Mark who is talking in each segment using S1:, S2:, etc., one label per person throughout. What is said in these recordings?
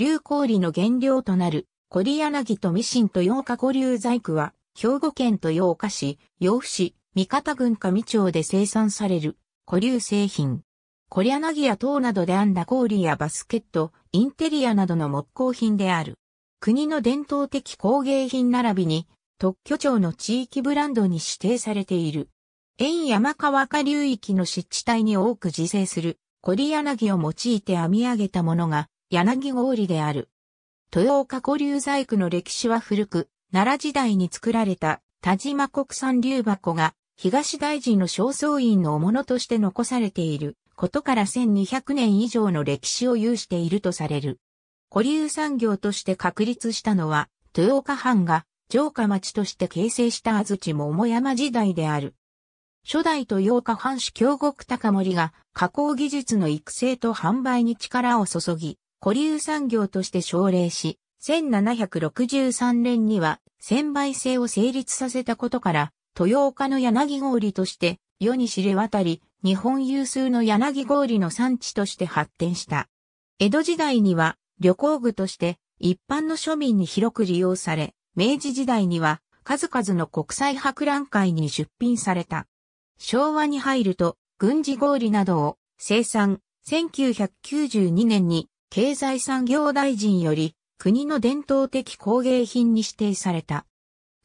S1: 流行の原料となる、コリヤナギとミシンと洋歌古流細工は、兵庫県と洋歌市、洋府市、三方郡上町で生産される、古流製品。コリアナギや塔などで編んだ氷やバスケット、インテリアなどの木工品である。国の伝統的工芸品並びに、特許庁の地域ブランドに指定されている。円山川下流域の湿地帯に多く自生する、コリアナギを用いて編み上げたものが、柳氷である。豊岡古流細工の歴史は古く、奈良時代に作られた田島国産流箱が東大寺の正倉院のものとして残されていることから1200年以上の歴史を有しているとされる。古流産業として確立したのは、豊岡藩が城下町として形成した安土桃山時代である。初代豊岡藩主京極高森が加工技術の育成と販売に力を注ぎ、古流産業として奨励し、1763年には専売制を成立させたことから、豊岡の柳氷として世に知れ渡り、日本有数の柳氷の産地として発展した。江戸時代には旅行具として一般の庶民に広く利用され、明治時代には数々の国際博覧会に出品された。昭和に入ると軍事氷などを生産1992年に経済産業大臣より国の伝統的工芸品に指定された。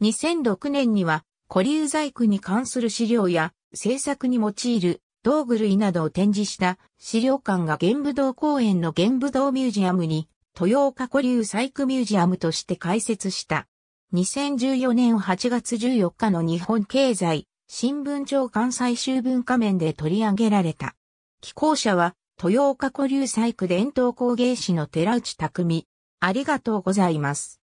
S1: 2006年には古流細工に関する資料や制作に用いる道具類などを展示した資料館が玄武道公園の玄武道ミュージアムに豊岡古流細工ミュージアムとして開設した。2014年8月14日の日本経済新聞庁関西終文化面で取り上げられた。寄稿者は豊岡古流細工伝統工芸士の寺内匠。ありがとうございます。